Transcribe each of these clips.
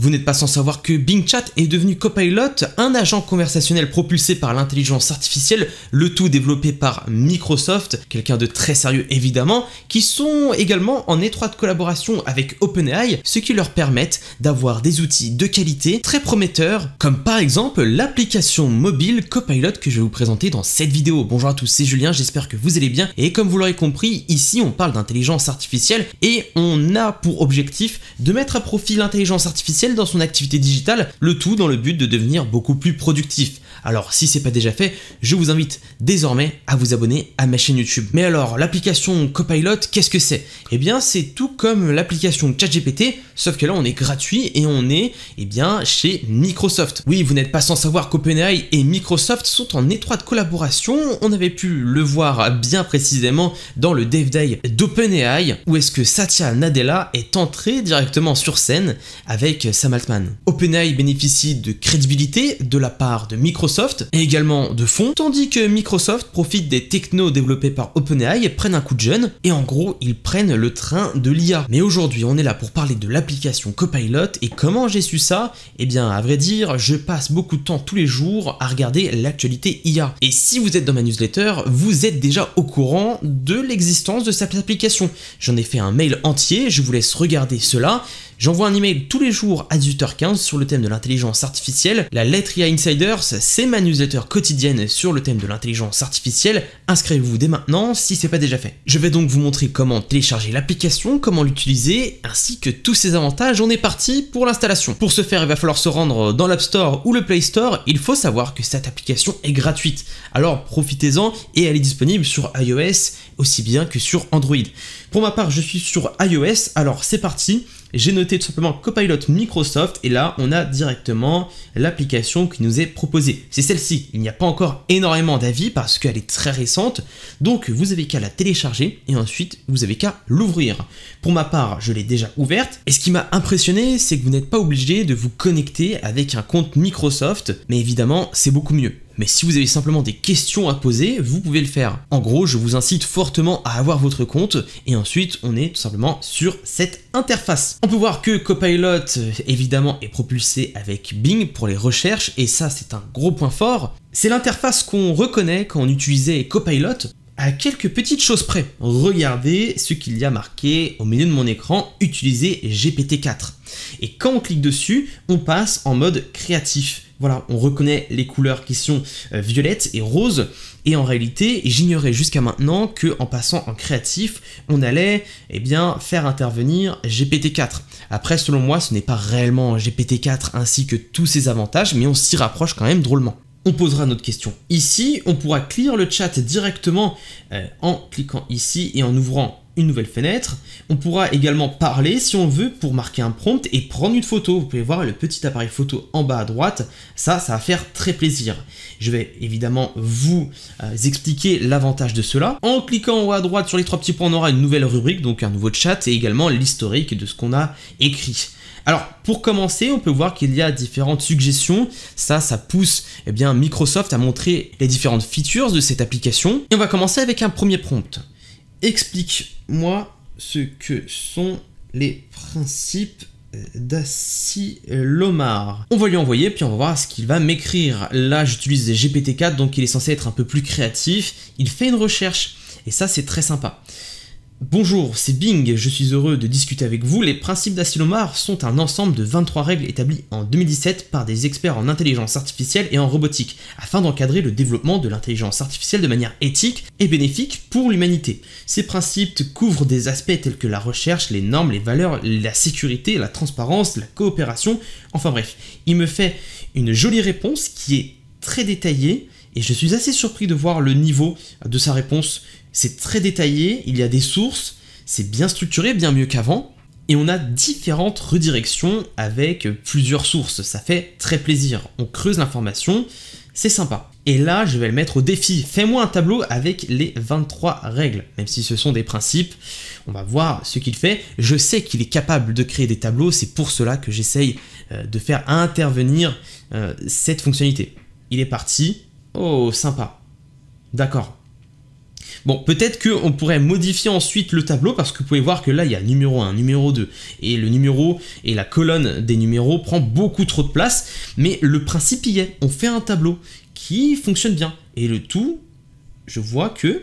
Vous n'êtes pas sans savoir que Bing Chat est devenu Copilot, un agent conversationnel propulsé par l'intelligence artificielle, le tout développé par Microsoft, quelqu'un de très sérieux évidemment, qui sont également en étroite collaboration avec OpenAI, ce qui leur permet d'avoir des outils de qualité très prometteurs, comme par exemple l'application mobile Copilot que je vais vous présenter dans cette vidéo. Bonjour à tous, c'est Julien, j'espère que vous allez bien, et comme vous l'aurez compris, ici on parle d'intelligence artificielle, et on a pour objectif de mettre à profit l'intelligence artificielle dans son activité digitale, le tout dans le but de devenir beaucoup plus productif. Alors si c'est pas déjà fait, je vous invite désormais à vous abonner à ma chaîne YouTube. Mais alors, l'application Copilot, qu'est-ce que c'est Eh bien, c'est tout comme l'application ChatGPT, sauf que là on est gratuit et on est eh bien chez Microsoft. Oui, vous n'êtes pas sans savoir qu'OpenAI et Microsoft sont en étroite collaboration. On avait pu le voir bien précisément dans le Dev Day d'OpenAI où est-ce que Satya Nadella est entré directement sur scène avec Sam OpenAI bénéficie de crédibilité de la part de Microsoft et également de fonds, tandis que Microsoft profite des technos développés par OpenAI et prennent un coup de jeune, et en gros, ils prennent le train de l'IA. Mais aujourd'hui, on est là pour parler de l'application Copilot et comment j'ai su ça Eh bien, à vrai dire, je passe beaucoup de temps tous les jours à regarder l'actualité IA. Et si vous êtes dans ma newsletter, vous êtes déjà au courant de l'existence de cette application. J'en ai fait un mail entier, je vous laisse regarder cela. J'envoie un email tous les jours à 18h15 sur le thème de l'intelligence artificielle. La lettre IA Insiders, c'est ma newsletter quotidienne sur le thème de l'intelligence artificielle. Inscrivez-vous dès maintenant si c'est pas déjà fait. Je vais donc vous montrer comment télécharger l'application, comment l'utiliser, ainsi que tous ses avantages. On est parti pour l'installation. Pour ce faire, il va falloir se rendre dans l'App Store ou le Play Store. Il faut savoir que cette application est gratuite. Alors profitez-en et elle est disponible sur iOS aussi bien que sur Android. Pour ma part, je suis sur iOS, alors c'est parti j'ai noté tout simplement Copilot Microsoft et là on a directement l'application qui nous est proposée. C'est celle-ci, il n'y a pas encore énormément d'avis parce qu'elle est très récente, donc vous avez qu'à la télécharger et ensuite vous avez qu'à l'ouvrir. Pour ma part, je l'ai déjà ouverte et ce qui m'a impressionné, c'est que vous n'êtes pas obligé de vous connecter avec un compte Microsoft, mais évidemment c'est beaucoup mieux mais si vous avez simplement des questions à poser, vous pouvez le faire. En gros, je vous incite fortement à avoir votre compte et ensuite on est tout simplement sur cette interface. On peut voir que Copilot euh, évidemment est propulsé avec Bing pour les recherches et ça c'est un gros point fort. C'est l'interface qu'on reconnaît quand on utilisait Copilot à quelques petites choses près. Regardez ce qu'il y a marqué au milieu de mon écran, utiliser GPT-4. Et quand on clique dessus, on passe en mode créatif. Voilà, on reconnaît les couleurs qui sont euh, violettes et roses. Et en réalité, j'ignorais jusqu'à maintenant que en passant en créatif, on allait eh bien, faire intervenir GPT-4. Après, selon moi, ce n'est pas réellement GPT-4 ainsi que tous ses avantages, mais on s'y rapproche quand même drôlement on posera notre question ici, on pourra clear le chat directement euh, en cliquant ici et en ouvrant une nouvelle fenêtre. On pourra également parler si on veut pour marquer un prompt et prendre une photo. Vous pouvez voir le petit appareil photo en bas à droite, ça, ça va faire très plaisir. Je vais évidemment vous euh, expliquer l'avantage de cela. En cliquant en haut à droite sur les trois petits points, on aura une nouvelle rubrique, donc un nouveau chat et également l'historique de ce qu'on a écrit. Alors, pour commencer, on peut voir qu'il y a différentes suggestions. Ça, ça pousse eh bien, Microsoft à montrer les différentes features de cette application. Et on va commencer avec un premier prompt. Explique-moi ce que sont les principes Lomar. On va lui envoyer, puis on va voir ce qu'il va m'écrire. Là, j'utilise GPT-4, donc il est censé être un peu plus créatif. Il fait une recherche, et ça, c'est très sympa. Bonjour, c'est Bing, je suis heureux de discuter avec vous. Les principes d'Asilomar sont un ensemble de 23 règles établies en 2017 par des experts en intelligence artificielle et en robotique, afin d'encadrer le développement de l'intelligence artificielle de manière éthique et bénéfique pour l'humanité. Ces principes couvrent des aspects tels que la recherche, les normes, les valeurs, la sécurité, la transparence, la coopération, enfin bref. Il me fait une jolie réponse qui est très détaillée, et je suis assez surpris de voir le niveau de sa réponse. C'est très détaillé, il y a des sources, c'est bien structuré, bien mieux qu'avant, et on a différentes redirections avec plusieurs sources, ça fait très plaisir. On creuse l'information, c'est sympa. Et là, je vais le mettre au défi. Fais-moi un tableau avec les 23 règles, même si ce sont des principes. On va voir ce qu'il fait. Je sais qu'il est capable de créer des tableaux, c'est pour cela que j'essaye euh, de faire intervenir euh, cette fonctionnalité. Il est parti, Oh, sympa. D'accord. Bon, peut-être qu'on pourrait modifier ensuite le tableau parce que vous pouvez voir que là, il y a numéro 1, numéro 2. Et le numéro et la colonne des numéros prend beaucoup trop de place. Mais le principe y est. On fait un tableau qui fonctionne bien. Et le tout, je vois que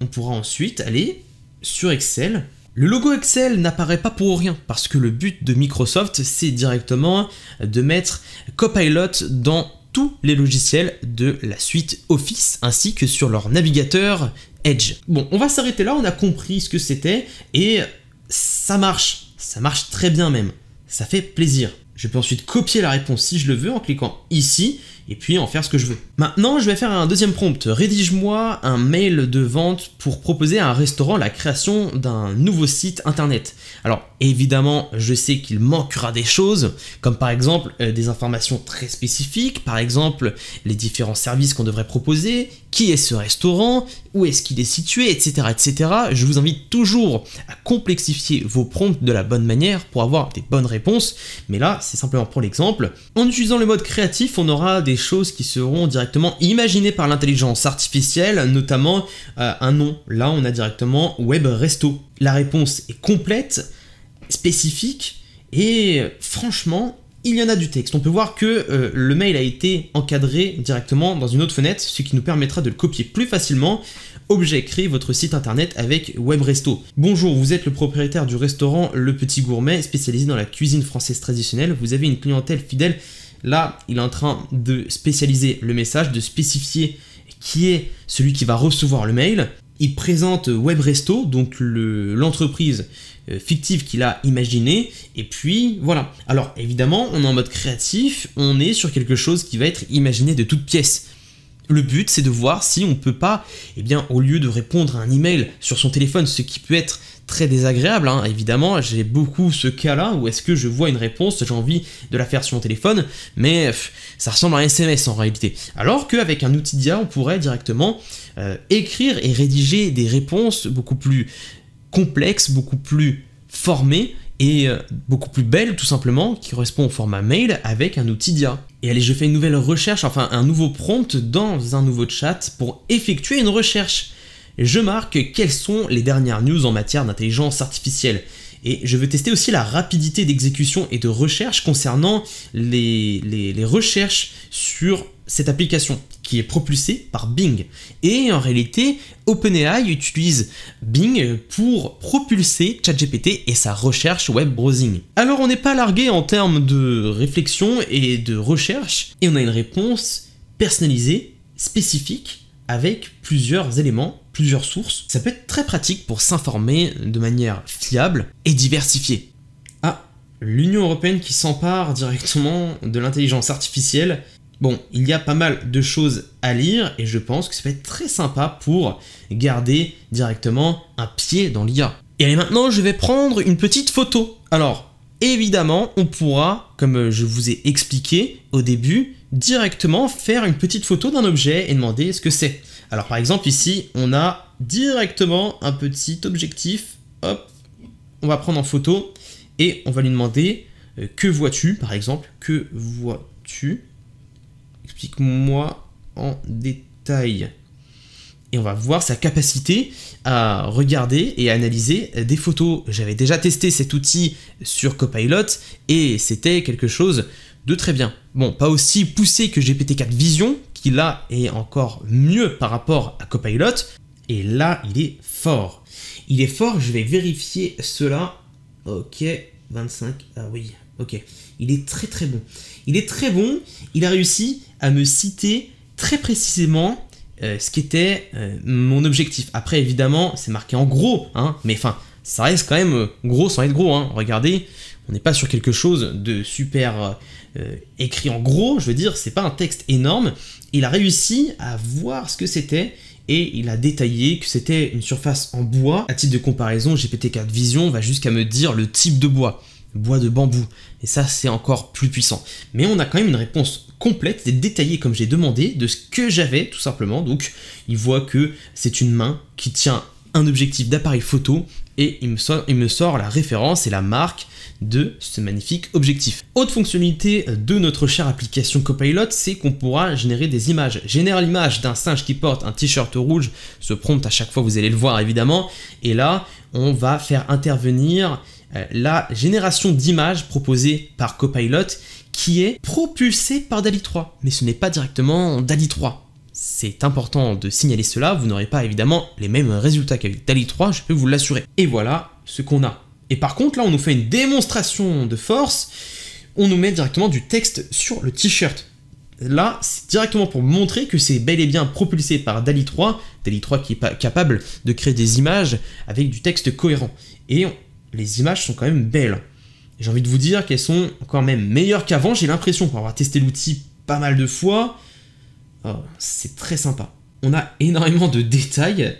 on pourra ensuite aller sur Excel. Le logo Excel n'apparaît pas pour rien, parce que le but de Microsoft, c'est directement de mettre Copilot dans tous les logiciels de la suite Office ainsi que sur leur navigateur Edge. Bon, on va s'arrêter là, on a compris ce que c'était et ça marche, ça marche très bien même, ça fait plaisir. Je peux ensuite copier la réponse si je le veux en cliquant ici et puis en faire ce que je veux. Maintenant, je vais faire un deuxième prompt. Rédige-moi un mail de vente pour proposer à un restaurant la création d'un nouveau site internet. Alors, évidemment, je sais qu'il manquera des choses, comme par exemple euh, des informations très spécifiques, par exemple les différents services qu'on devrait proposer, qui est ce restaurant, où est-ce qu'il est situé, etc., etc. Je vous invite toujours à complexifier vos prompts de la bonne manière pour avoir des bonnes réponses, mais là, c'est simplement pour l'exemple. En utilisant le mode créatif, on aura des choses qui seront directement imaginées par l'intelligence artificielle, notamment euh, un nom. Là, on a directement Web Resto. La réponse est complète, spécifique, et franchement, il y en a du texte. On peut voir que euh, le mail a été encadré directement dans une autre fenêtre, ce qui nous permettra de le copier plus facilement. Objet créé votre site internet avec Web Resto. Bonjour, vous êtes le propriétaire du restaurant Le Petit Gourmet, spécialisé dans la cuisine française traditionnelle. Vous avez une clientèle fidèle Là, il est en train de spécialiser le message, de spécifier qui est celui qui va recevoir le mail. Il présente WebResto, donc l'entreprise euh, fictive qu'il a imaginée, et puis voilà. Alors évidemment, on est en mode créatif, on est sur quelque chose qui va être imaginé de toutes pièces. Le but, c'est de voir si on ne peut pas, eh bien, au lieu de répondre à un email sur son téléphone, ce qui peut être très désagréable, hein. évidemment, j'ai beaucoup ce cas-là où est-ce que je vois une réponse, j'ai envie de la faire sur mon téléphone, mais ça ressemble à un SMS en réalité. Alors qu'avec un outil d'IA, on pourrait directement euh, écrire et rédiger des réponses beaucoup plus complexes, beaucoup plus formées, et euh, beaucoup plus belles, tout simplement, qui correspond au format mail avec un outil d'IA. Et allez, je fais une nouvelle recherche, enfin un nouveau prompt dans un nouveau chat pour effectuer une recherche je marque quelles sont les dernières news en matière d'intelligence artificielle. Et je veux tester aussi la rapidité d'exécution et de recherche concernant les, recherches sur cette application qui est propulsée par Bing. Et en réalité, OpenAI utilise Bing pour propulser ChatGPT et sa recherche web browsing. Alors on n'est pas largué en termes de réflexion et de recherche, et on a une réponse personnalisée, spécifique, avec plusieurs éléments plusieurs sources, ça peut être très pratique pour s'informer de manière fiable et diversifiée. Ah, l'Union européenne qui s'empare directement de l'intelligence artificielle. Bon, il y a pas mal de choses à lire et je pense que ça va être très sympa pour garder directement un pied dans l'IA. Et allez, maintenant, je vais prendre une petite photo. Alors, évidemment, on pourra, comme je vous ai expliqué au début, directement faire une petite photo d'un objet et demander ce que c'est. Alors par exemple ici, on a directement un petit objectif. Hop, on va prendre en photo et on va lui demander euh, que vois-tu par exemple, que vois-tu Explique-moi en détail. Et on va voir sa capacité à regarder et à analyser euh, des photos. J'avais déjà testé cet outil sur Copilot et c'était quelque chose de très bien. Bon, pas aussi poussé que GPT-4 Vision, qui là est encore mieux par rapport à Copilot. Et là, il est fort. Il est fort, je vais vérifier cela. Ok, 25, ah oui, ok. Il est très très bon. Il est très bon, il a réussi à me citer très précisément euh, ce qui était euh, mon objectif. Après, évidemment, c'est marqué en gros, hein, mais enfin, ça reste quand même euh, gros sans être gros. Hein. Regardez, n'est pas sur quelque chose de super euh, écrit en gros, je veux dire, c'est pas un texte énorme. Il a réussi à voir ce que c'était et il a détaillé que c'était une surface en bois. À titre de comparaison, GPT-4 Vision va jusqu'à me dire le type de bois, bois de bambou. Et ça, c'est encore plus puissant. Mais on a quand même une réponse complète et détaillée, comme j'ai demandé, de ce que j'avais, tout simplement. Donc, il voit que c'est une main qui tient un objectif d'appareil photo et il me, sort, la référence et la marque de ce magnifique objectif. Autre fonctionnalité euh, de notre chère application Copilot, c'est qu'on pourra générer des images. Génère l'image d'un singe qui porte un t-shirt rouge, ce prompt à chaque fois vous allez le voir évidemment, et là on va faire intervenir euh, la génération d'images proposée par Copilot qui est propulsée par DALI 3, mais ce n'est pas directement DALI 3 c'est important de signaler cela, vous n'aurez pas évidemment les mêmes résultats qu'avec DALI 3, je peux vous l'assurer. Et voilà ce qu'on a. Et par contre, là, on nous fait une démonstration de force, on nous met directement du texte sur le t-shirt. Là, c'est directement pour montrer que c'est bel et bien propulsé par DALI 3, DALI 3 qui est capable de créer des images avec du texte cohérent. Et les images sont quand même belles. J'ai envie de vous dire qu'elles sont quand même meilleures qu'avant, j'ai l'impression, pour avoir testé l'outil pas mal de fois, Oh, c'est très sympa. On a énormément de détails,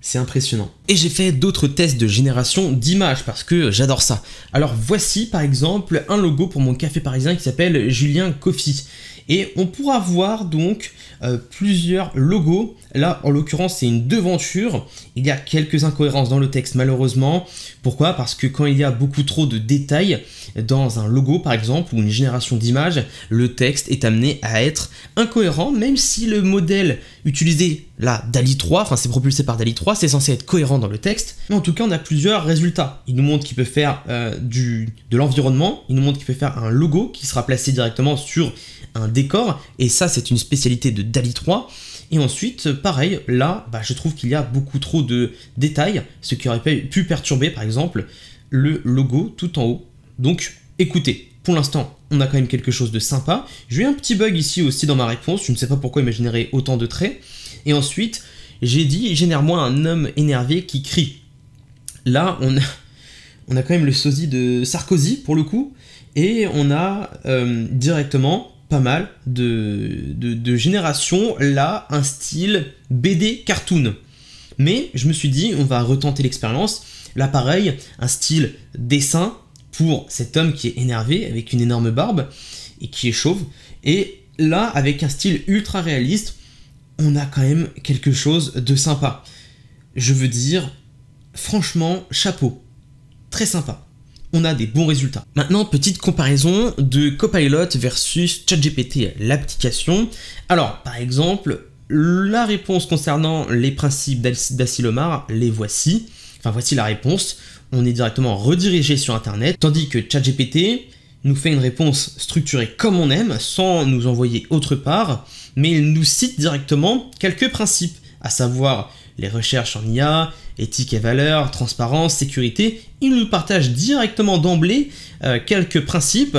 c'est impressionnant. Et j'ai fait d'autres tests de génération d'images parce que j'adore ça. Alors voici par exemple un logo pour mon café parisien qui s'appelle Julien Coffee. Et on pourra voir donc euh, plusieurs logos. Là, en l'occurrence, c'est une devanture. Il y a quelques incohérences dans le texte, malheureusement. Pourquoi Parce que quand il y a beaucoup trop de détails dans un logo, par exemple, ou une génération d'images, le texte est amené à être incohérent, même si le modèle utilisé Là, DALI 3, enfin c'est propulsé par DALI 3, c'est censé être cohérent dans le texte, mais en tout cas on a plusieurs résultats. Il nous montre qu'il peut faire euh, du, de l'environnement, il nous montre qu'il peut faire un logo qui sera placé directement sur un décor, et ça c'est une spécialité de DALI 3. Et ensuite, pareil, là, bah, je trouve qu'il y a beaucoup trop de détails, ce qui aurait pu perturber par exemple le logo tout en haut. Donc écoutez, pour l'instant, on a quand même quelque chose de sympa. J'ai eu un petit bug ici aussi dans ma réponse, je ne sais pas pourquoi il m'a généré autant de traits. Et ensuite, j'ai dit génère-moi un homme énervé qui crie. Là, on a, on a quand même le sosie de Sarkozy pour le coup, et on a euh, directement pas mal de, de, de générations là, un style BD cartoon. Mais je me suis dit, on va retenter l'expérience. Là, pareil, un style dessin pour cet homme qui est énervé avec une énorme barbe et qui est chauve. Et là, avec un style ultra réaliste on a quand même quelque chose de sympa. Je veux dire, franchement, chapeau. Très sympa. On a des bons résultats. Maintenant, petite comparaison de Copilot versus ChatGPT, l'application. Alors, par exemple, la réponse concernant les principes d'Asilomar, les voici. Enfin, voici la réponse. On est directement redirigé sur Internet, tandis que ChatGPT, nous fait une réponse structurée comme on aime, sans nous envoyer autre part, mais il nous cite directement quelques principes, à savoir les recherches en IA, éthique et valeur, transparence, sécurité. Il nous partage directement d'emblée euh, quelques principes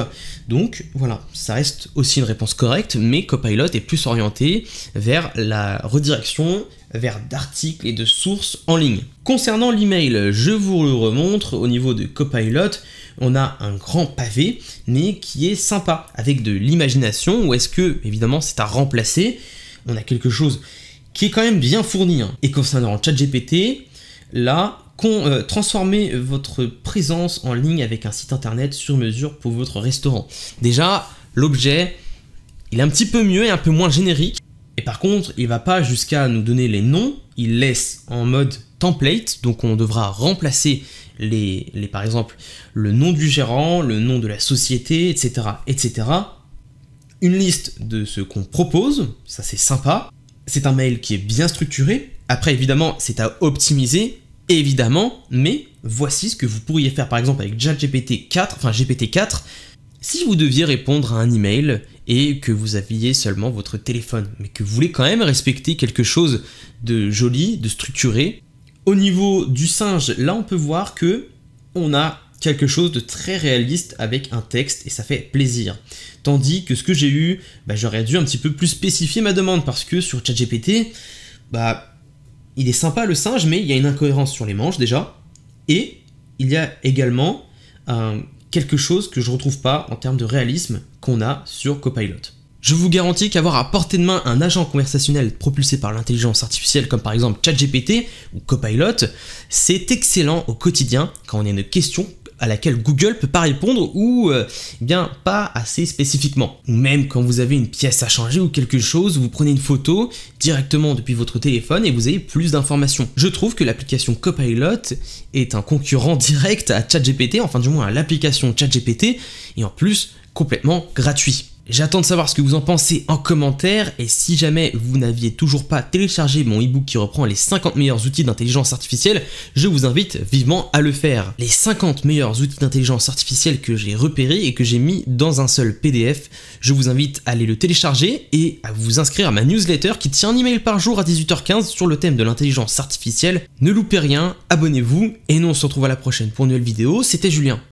donc voilà, ça reste aussi une réponse correcte, mais Copilot est plus orienté vers la redirection vers d'articles et de sources en ligne. Concernant l'email, je vous le remontre au niveau de Copilot, on a un grand pavé, mais qui est sympa, avec de l'imagination, ou est-ce que, évidemment, c'est à remplacer, on a quelque chose qui est quand même bien fourni. Hein. Et concernant ChatGPT, là, euh, transformer votre présence en ligne avec un site internet sur mesure pour votre restaurant. Déjà, l'objet, il est un petit peu mieux et un peu moins générique. Et par contre, il va pas jusqu'à nous donner les noms, il laisse en mode template, donc on devra remplacer les, les, par exemple le nom du gérant, le nom de la société, etc. etc. Une liste de ce qu'on propose, ça c'est sympa. C'est un mail qui est bien structuré. Après évidemment c'est à optimiser Évidemment, mais voici ce que vous pourriez faire par exemple avec ChatGPT 4, enfin GPT 4, si vous deviez répondre à un email et que vous aviez seulement votre téléphone, mais que vous voulez quand même respecter quelque chose de joli, de structuré. Au niveau du singe, là on peut voir que on a quelque chose de très réaliste avec un texte et ça fait plaisir. Tandis que ce que j'ai eu, bah, j'aurais dû un petit peu plus spécifier ma demande parce que sur ChatGPT, bah il est sympa le singe, mais il y a une incohérence sur les manches déjà. Et il y a également euh, quelque chose que je retrouve pas en termes de réalisme qu'on a sur Copilot. Je vous garantis qu'avoir à portée de main un agent conversationnel propulsé par l'intelligence artificielle comme par exemple ChatGPT ou Copilot, c'est excellent au quotidien quand on a une question à laquelle Google peut pas répondre ou euh, eh bien pas assez spécifiquement. Ou même quand vous avez une pièce à changer ou quelque chose, vous prenez une photo directement depuis votre téléphone et vous avez plus d'informations. Je trouve que l'application Copilot est un concurrent direct à ChatGPT, enfin du moins à l'application ChatGPT et en plus complètement gratuit. J'attends de savoir ce que vous en pensez en commentaire et si jamais vous n'aviez toujours pas téléchargé mon ebook qui reprend les 50 meilleurs outils d'intelligence artificielle, je vous invite vivement à le faire. Les 50 meilleurs outils d'intelligence artificielle que j'ai repérés et que j'ai mis dans un seul PDF, je vous invite à aller le télécharger et à vous inscrire à ma newsletter qui tient un email par jour à 18h15 sur le thème de l'intelligence artificielle. Ne loupez rien, abonnez-vous et nous on se retrouve à la prochaine pour une nouvelle vidéo, c'était Julien.